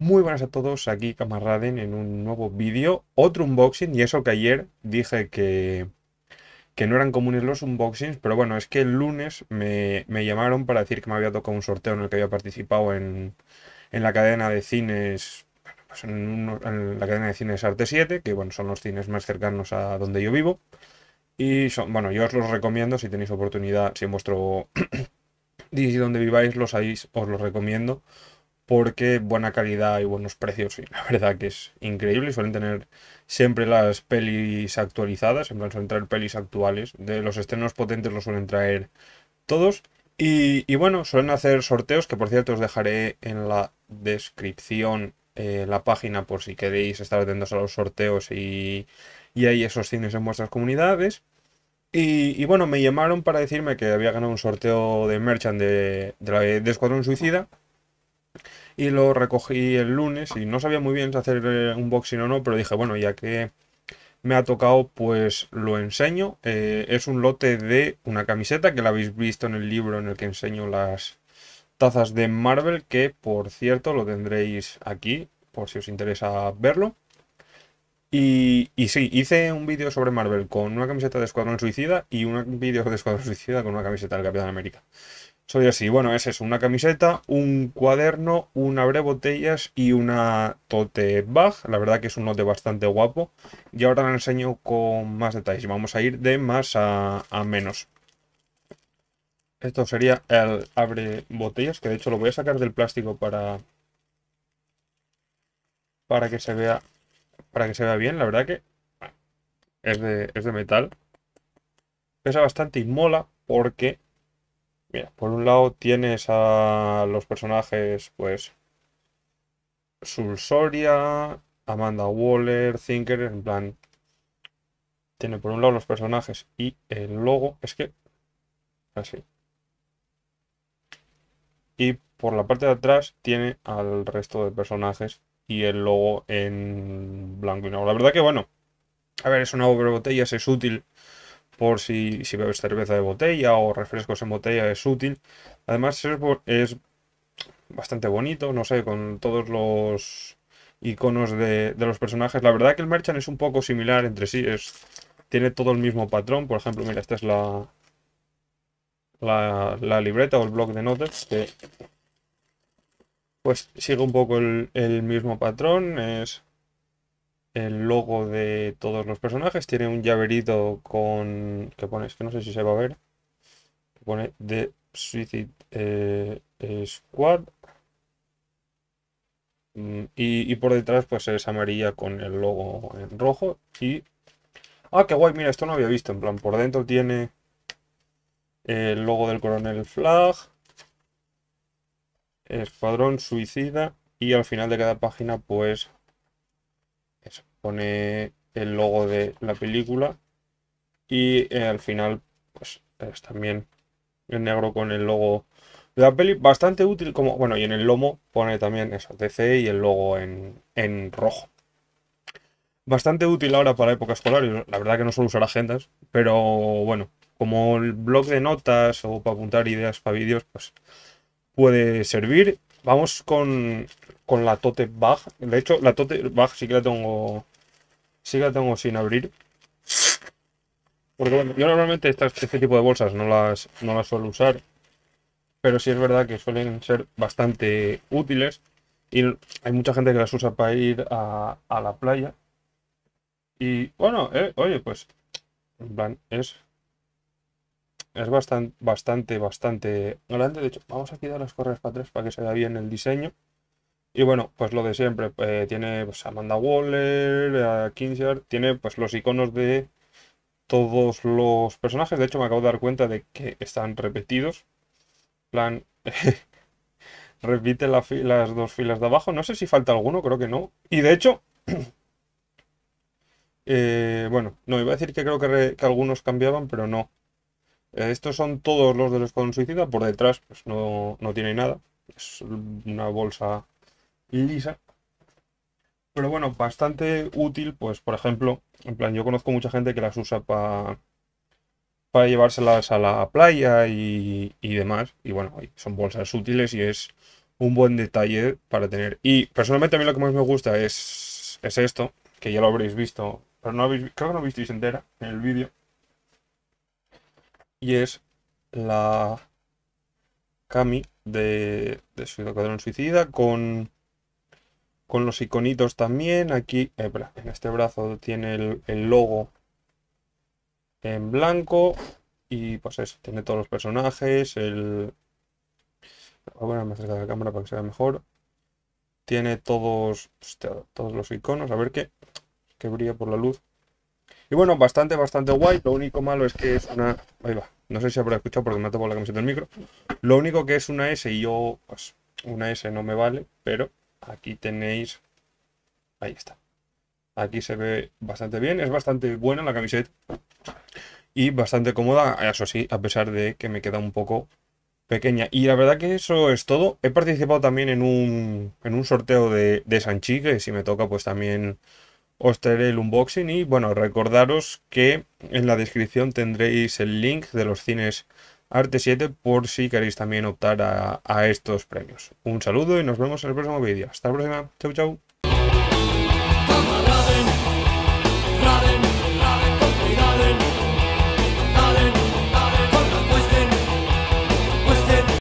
Muy buenas a todos, aquí Camaraden en un nuevo vídeo, otro unboxing y eso que ayer dije que, no eran comunes los unboxings, pero bueno, es que el lunes me, llamaron para decir que me había tocado un sorteo en el que había participado en, en la cadena de cines pues, en, la cadena de cines Arte 7, que bueno, son los cines más cercanos a donde yo vivo. Y son, bueno, yo os los recomiendo si tenéis oportunidad, si en vuestro y donde viváis los hay, os los recomiendo porque buena calidad y buenos precios, y la verdad que es increíble. Suelen tener siempre las pelis actualizadas, en plan suelen traer pelis actuales. De los estrenos potentes los suelen traer todos. y, bueno, suelen hacer sorteos que por cierto os dejaré en la descripción eh, la página por si queréis estar atentos a los sorteos y, hay esos cines en vuestras comunidades. Y, y, bueno, me llamaron para decirme que había ganado un sorteo de Merchant de, de, de Escuadrón Suicida. Y lo recogí el lunes y no sabía muy bien si hacer eh, un boxing o no, pero dije, bueno, ya que me ha tocado, pues lo enseño. Eh, es un lote de una camiseta que la habéis visto en el libro en el que enseño las, tazas de Marvel, que por cierto lo tendréis aquí, por si os interesa verlo. Y, y sí, hice un vídeo sobre Marvel con una camiseta de Escuadrón Suicida y un vídeo de Escuadrón Suicida con una camiseta del Capitán América. Soy así, bueno, es una camiseta, un cuaderno, un abre botellas y una tote bag. La verdad que es un note bastante guapo. Y ahora la enseño con más detalles. Vamos a ir de más a menos. Esto sería el abre botellas, que de hecho lo voy a sacar del plástico para para que se vea para que se vea bien. La verdad que es de, metal. Pesa bastante y mola porque, mira, por un lado tienes a los personajes, pues, Sulsoria, Amanda Waller, Thinker, en plan, tiene por un lado los personajes y el logo. Es que, así, y por la parte de atrás tiene al resto de personajes y el logo en blanco y negro. La verdad que bueno, a ver, es una obra de botellas, es útil por si, si bebes cerveza de botella o refrescos en botella, es útil. Además es, bastante bonito, no sé, con todos los iconos de, los personajes. La verdad que el Merchant es un poco similar entre sí, es, tiene todo el mismo patrón. Por ejemplo, mira, esta es la, la, libreta o el blog de notas que pues sigue un poco el, mismo patrón, es el logo de todos los personajes, tiene un llaverito con, que pone, que no sé si se va a ver, que pone The Suicide eh, eh, Squad, mm, y, y, por detrás pues es amarilla con el logo en rojo, y, ah, qué guay, mira, esto no había visto, en plan, por dentro tiene el logo del coronel Flag, Escuadrón Suicida y al final de cada página pues pone el logo de la película y eh, al final pues es también en negro con el logo de la peli bastante útil como bueno y en el lomo pone también eso DC y el logo en rojo bastante útil ahora para época escolar. La verdad que no suelo usar agendas, pero bueno, como el blog de notas o para apuntar ideas para vídeos, pues puede servir. Vamos con, con la tote bag. De hecho, la tote bag sí que la tengo, sí la tengo sin abrir. Porque yo normalmente este, este tipo de bolsas no las, no las suelo usar, pero sí es verdad que suelen ser bastante útiles. Y hay mucha gente que las usa para ir a, a la playa y bueno, eh, oye, pues, plan es, es bastante, bastante, bastante grande. De hecho, vamos a quitar las correas para atrás para que se vea bien el diseño. Y bueno, pues lo de siempre, eh, tiene pues, Amanda Waller, a eh, Kinsher, tiene pues los iconos de todos los personajes. De hecho, me acabo de dar cuenta de que están repetidos. plan, repite las dos filas de abajo. No sé si falta alguno, creo que no. Y de hecho, Eh, bueno, no, iba a decir que creo que, algunos cambiaban, pero no. Eh, estos son todos los de los con Suicida. Por detrás, pues no, tiene nada. Es una bolsa lisa. Pero bueno, bastante útil, pues por ejemplo, en plan, yo conozco mucha gente que las usa para para llevárselas a la playa y, demás. Y bueno, son bolsas útiles y es un buen detalle para tener. Y personalmente a mí lo que más me gusta es, es esto, que ya lo habréis visto pero no habéis, creo que no visteis entera en el vídeo. Y es la Cami de, de Suicida con, con los iconitos también. Aquí, eh, en este brazo tiene el, logo en blanco. Y pues eso, tiene todos los personajes. El... Voy a ponerme la cámara para que se vea mejor. Tiene todos, todos los iconos. A ver qué que brilla por la luz. Y bueno, bastante, bastante guay. Lo único malo es que es una... Ahí va. No sé si habrá escuchado porque me ha la camiseta del micro. Lo único que es una S y yo... Pues una S no me vale, pero aquí tenéis... Ahí está. Aquí se ve bastante bien. Es bastante buena la camiseta. Y bastante cómoda, eso sí, a pesar de que me queda un poco pequeña. Y la verdad que eso es todo. He participado también en un, en un sorteo de, de Sanchi, que si me toca pues también os traeré el unboxing y bueno, recordaros que en la descripción tendréis el link de los cines Arte 7 por si queréis también optar a, a estos premios. Un saludo y nos vemos en el próximo vídeo. Hasta la próxima. Chau, chau.